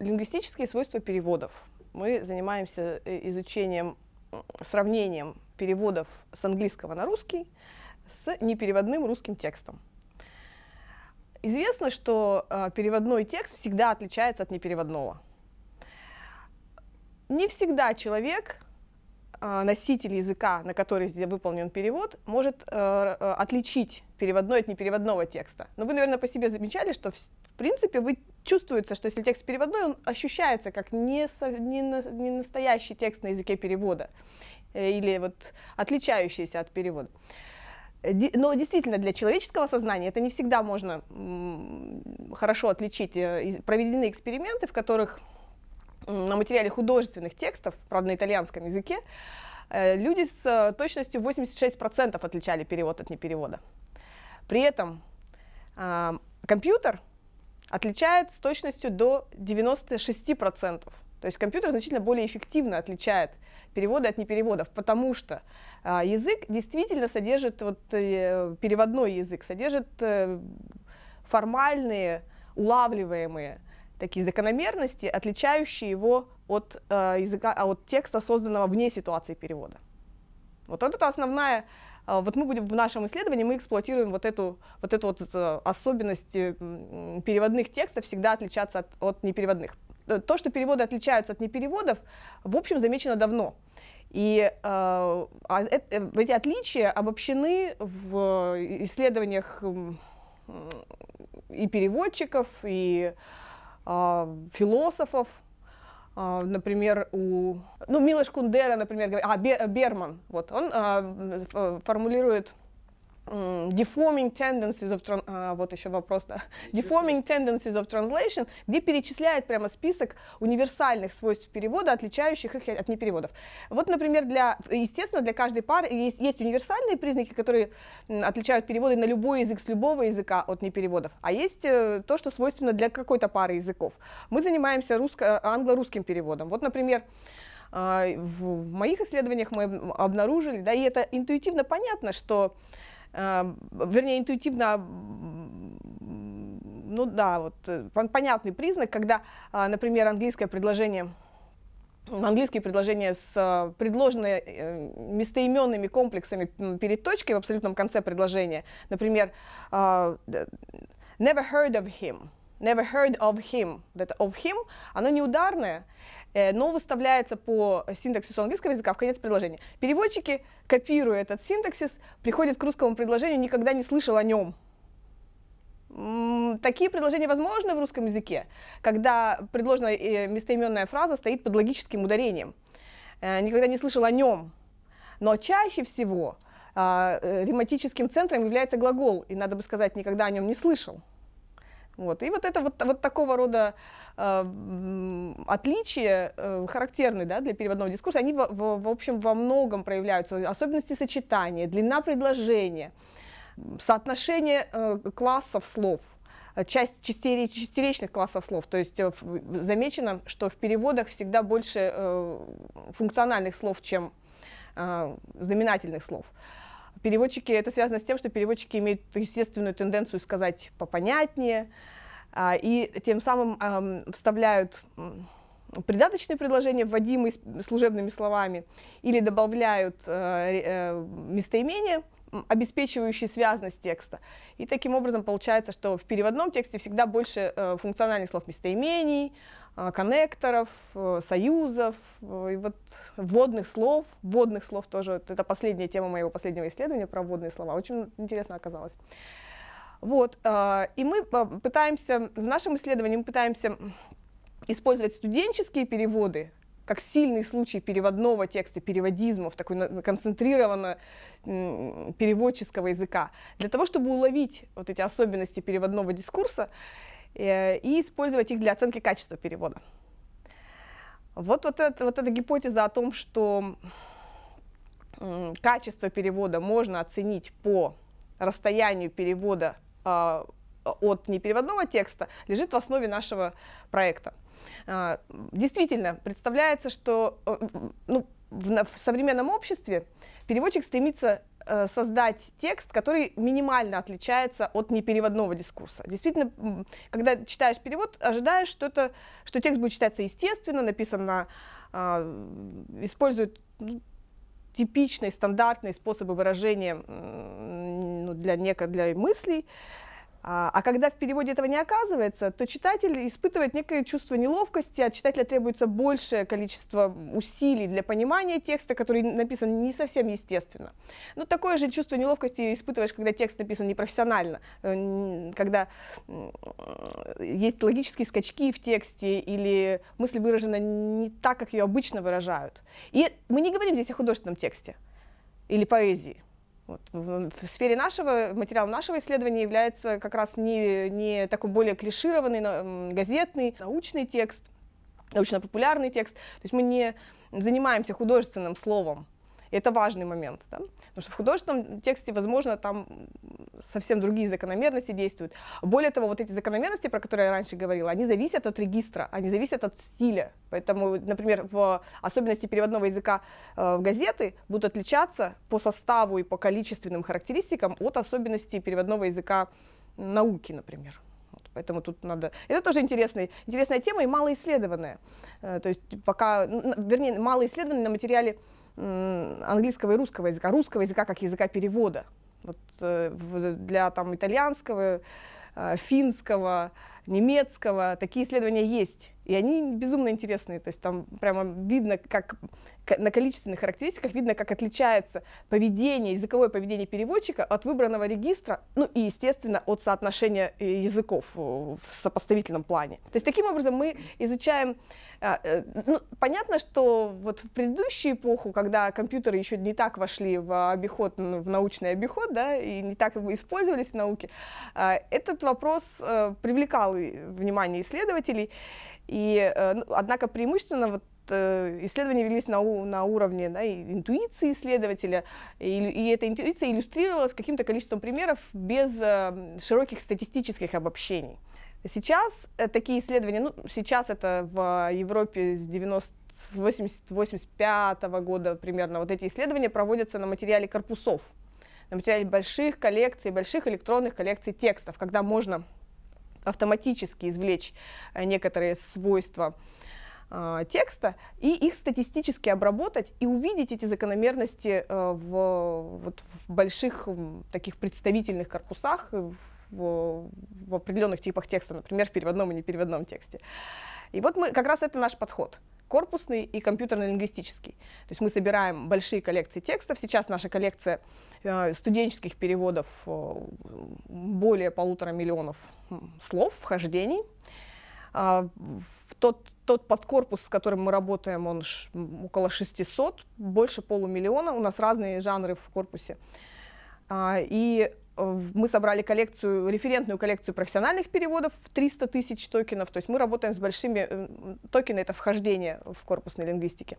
лингвистические свойства переводов. Мы занимаемся э, изучением, сравнением переводов с английского на русский с непереводным русским текстом. Известно, что э, переводной текст всегда отличается от непереводного. Не всегда человек, э, носитель языка, на который выполнен перевод, может отличить переводной от непереводного текста. Но вы, наверное, по себе замечали, что в принципе вы чувствуется, что если текст переводной, он ощущается как не, со, не, на, не настоящий текст на языке перевода э, или вот отличающийся от перевода. Но действительно, для человеческого сознания это не всегда можно хорошо отличить. Э, проведены эксперименты, в которых на материале художественных текстов, правда, на итальянском языке, э, люди с точностью 86% отличали перевод от неперевода. При этом а, компьютер отличает с точностью до 96%. То есть компьютер значительно более эффективно отличает переводы от непереводов, потому что э, язык действительно содержит, вот, э, переводной язык содержит э, формальные, улавливаемые такие закономерности, отличающие его от, э, языка, а, от текста, созданного вне ситуации перевода. Вот это основная а, вот мы будем в нашем исследовании мы эксплуатируем вот эту вот эту вот э, особенность э, переводных текстов всегда отличаться от, от непереводных. Э, то, что переводы отличаются от непереводов, в общем замечено давно. И э, а, эти отличия обобщены в исследованиях и переводчиков, и э, философов, а, например, у... Ну, Милош Кундера, например, говорит, а, Берман, вот, он а, формулирует deforming tendencies of trans... А, вот еще вопрос, да. deforming tendencies of translation, где перечисляет прямо список универсальных свойств перевода, отличающих их от непереводов. Вот, например, для, естественно, для каждой пары есть, есть универсальные признаки, которые отличают переводы на любой язык с любого языка от непереводов, а есть э, то, что свойственно для какой-то пары языков. Мы занимаемся русско- а, англо-русским переводом. Вот, например, а, в моих исследованиях мы обнаружили, да, и это интуитивно понятно, что Эм, вернее, интуитивно, ну да, вот э, понятный признак, когда, а, например, английское предложение английские предложения с э, предложенными э, местоименными комплексами перед точкой в абсолютном конце предложения. Например, never heard of him, never heard of him, вот это of him, оно неударное, Э, но выставляется по синтаксису английского языка в конец предложения. Переводчики, копируя этот синтаксис, приходят к русскому предложению, никогда не слышал о нем. Такие предложения возможны в русском языке, когда предложенная э, местоименная фраза стоит под логическим ударением. Э, никогда не слышал о нем. Но чаще всего а, рематическим центром является глагол, и надо бы сказать, никогда о нем не слышал. Вот. И вот это вот, вот такого рода э, отличия, э, характерны да, для переводного дискурса, они, в, в, в общем, во многом проявляются. Особенности сочетания, длина предложения, соотношение э, классов слов э, – часть частей частеречных классов слов. То есть э, замечено, что в переводах всегда больше э, функциональных слов, чем а, знаменательных слов переводчики, это связано с тем, что переводчики имеют естественную тенденцию сказать попонятнее, а, и тем самым вставляют придаточные предложения, вводимые служебными словами, или добавляют э, э, местоимения, обеспечивающие связность текста. И таким образом получается, что в переводном тексте всегда больше э, функциональных слов местоимений, а, коннекторов, э, союзов, э, и вот водных слов, водных слов тоже, это последняя тема моего последнего исследования про водные слова, очень интересно оказалось. Вот, а, и мы а, пытаемся, в нашем исследовании мы пытаемся использовать студенческие переводы как сильный случай переводного текста, переводизмов, такой концентрированно переводческого языка, для того, чтобы уловить вот эти особенности переводного дискурса Э, и использовать их для оценки качества перевода. Вот, вот, это, вот эта гипотеза о том, что качество перевода можно оценить по расстоянию перевода а, от непереводного текста, лежит в основе нашего проекта. А, действительно, представляется, что э, ну, в, в современном обществе переводчик стремится Э, создать текст, который минимально отличается от непереводного дискурса. Действительно, когда читаешь перевод, ожидаешь, что, это, что текст будет читаться естественно, написано, э, а, использует ну, типичные, стандартные способы выражения ну, для, неко, для мыслей, а, а когда в переводе этого не оказывается, то читатель испытывает некое чувство неловкости, от читателя требуется большее количество усилий для понимания текста, который написан не совсем естественно. Но ну, такое же чувство неловкости испытываешь, когда текст написан непрофессионально, э, когда есть логические скачки в тексте или мысль выражена не так, как ее обычно выражают. И мы не говорим здесь о художественном тексте или поэзии вот. В, в сфере нашего, материалом нашего исследования является как раз не, не такой более клишированный газетный, научный текст, научно-популярный текст. То есть мы не занимаемся художественным словом, это важный момент, да? потому что в художественном тексте, возможно, там совсем другие закономерности действуют. Более того, вот эти закономерности, про которые я раньше говорила, они зависят от регистра, они зависят от стиля. Поэтому, например, в особенности переводного языка э, в газеты будут отличаться по составу и по количественным характеристикам от особенностей переводного языка науки, например. Поэтому тут надо... Это тоже интересный, интересная тема и мало исследованная, э, То есть пока, вернее, мало исследованная на материале английского и русского языка, русского языка как языка перевода. Вот э, для там, итальянского, э, финского, немецкого такие исследования есть. И они безумно интересные, то есть там прямо видно, как на количественных характеристиках видно, как отличается поведение, языковое поведение переводчика от выбранного регистра, ну и, естественно, от соотношения э, языков в сопоставительном плане. То есть таким образом мы изучаем, а, э, ну, понятно, что вот в предыдущую эпоху, когда компьютеры еще не так вошли в обиход, в научный обиход, да, и не так использовались в науке, а, этот вопрос э, привлекал внимание исследователей. И, э, ну, однако преимущественно вот э, исследования велись на, на уровне да, интуиции исследователя, и, и эта интуиция иллюстрировалась каким-то количеством примеров без э, широких статистических обобщений. Сейчас э, такие исследования, ну, сейчас это в Европе с 90 с 85 года примерно вот эти исследования проводятся на материале корпусов, на материале больших коллекций, больших электронных коллекций текстов, когда можно автоматически извлечь э, некоторые свойства а, текста и их статистически обработать и увидеть эти закономерности э, в, вот, в больших таких представительных корпусах, э, в, в определенных типах текста, например, в переводном и непереводном тексте. И вот мы, как раз это наш подход корпусный и компьютерно-лингвистический. То есть мы собираем большие коллекции текстов. Сейчас наша коллекция э, студенческих переводов э, более полутора миллионов слов, вхождений. А, тот, тот подкорпус, с которым мы работаем, он около 600, больше полумиллиона. У нас разные жанры в корпусе. А, и Э, мы собрали коллекцию, референтную коллекцию профессиональных переводов в 300 тысяч токенов. То есть мы работаем с большими... Э, токены — это вхождение в корпусной лингвистике.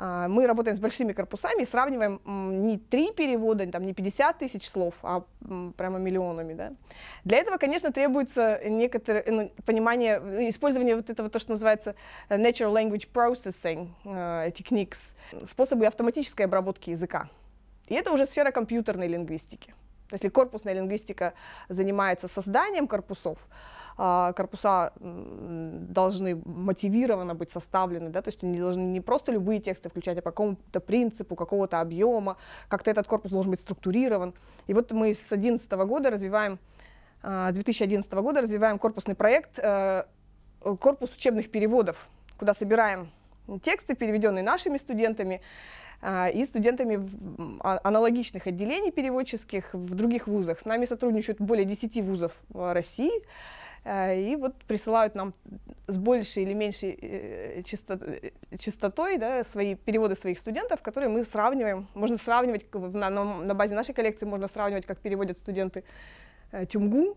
А, мы работаем с большими корпусами и сравниваем не три перевода, там, не 50 тысяч слов, а прямо миллионами. Да? Для этого, конечно, требуется некоторое ну, понимание, использование вот этого, то, что называется э, natural language processing э, techniques, способы автоматической обработки языка. И это уже сфера компьютерной лингвистики. Если корпусная лингвистика занимается созданием корпусов, а, корпуса должны мотивированно быть составлены, да, то есть они должны не просто любые тексты включать, а по какому-то принципу, какого-то объема, как-то этот корпус должен быть структурирован. И вот мы с 2011 года развиваем, а, с 2011 года развиваем корпусный проект, э, корпус учебных переводов, куда собираем тексты, переведенные нашими студентами а, и студентами а, аналогичных отделений переводческих в других вузах. С нами сотрудничают более 10 вузов а, России. И вот присылают нам с большей или меньшей э, э, э, частотой да, свои переводы своих студентов, которые мы сравниваем. Можно сравнивать, на, на базе нашей коллекции можно сравнивать, как переводят студенты Тюмгу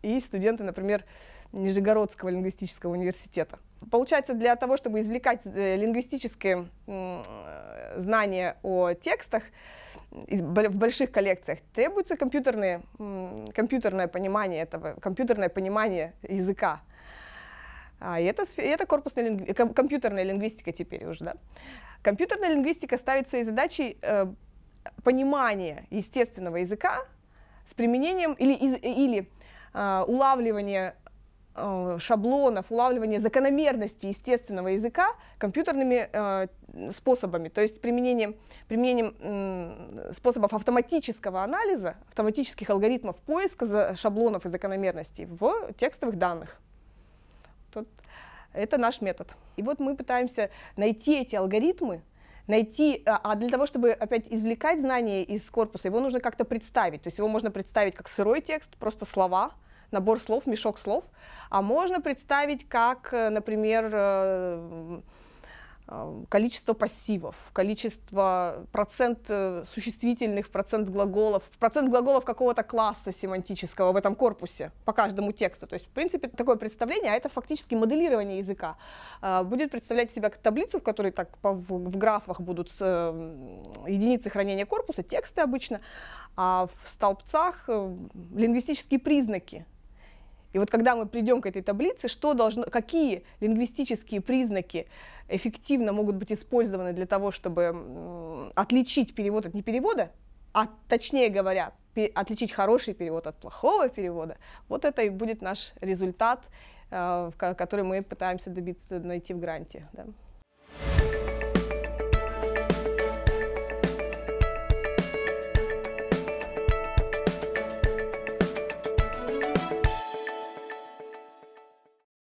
и студенты, например, Нижегородского лингвистического университета. Получается, для того, чтобы извлекать э, лингвистические э, знания о текстах в больших коллекциях, требуется компьютерное компьютерное понимание этого, компьютерное понимание языка. А, и это, это корпусная лингви, компьютерная лингвистика теперь уже, да. Компьютерная лингвистика ставится и задачей э, понимание естественного языка с применением или, из, или э, а, улавливание Э, шаблонов, улавливания закономерности естественного языка компьютерными э, способами, то есть применением, применением э, способов автоматического анализа, автоматических алгоритмов поиска за шаблонов и закономерностей в текстовых данных. Тут, это наш метод. И вот мы пытаемся найти эти алгоритмы, найти, а, а для того, чтобы опять извлекать знания из корпуса, его нужно как-то представить. То есть его можно представить как сырой текст, просто слова – набор слов, мешок слов, а можно представить как, э, например, э, э, количество пассивов, количество, процент существительных, процент глаголов, процент глаголов какого-то класса семантического в этом корпусе по каждому тексту. То есть, в принципе, такое представление, а это фактически моделирование языка, будет представлять себя таблицу, в которой так в графах будут единицы хранения корпуса, тексты обычно, а в столбцах лингвистические признаки и вот когда мы придем к этой таблице, что должно, какие лингвистические признаки эффективно могут быть использованы для того, чтобы отличить перевод от неперевода, а точнее говоря, отличить хороший перевод от плохого перевода, вот это и будет наш результат, э, который мы пытаемся добиться, найти в гранте. Да.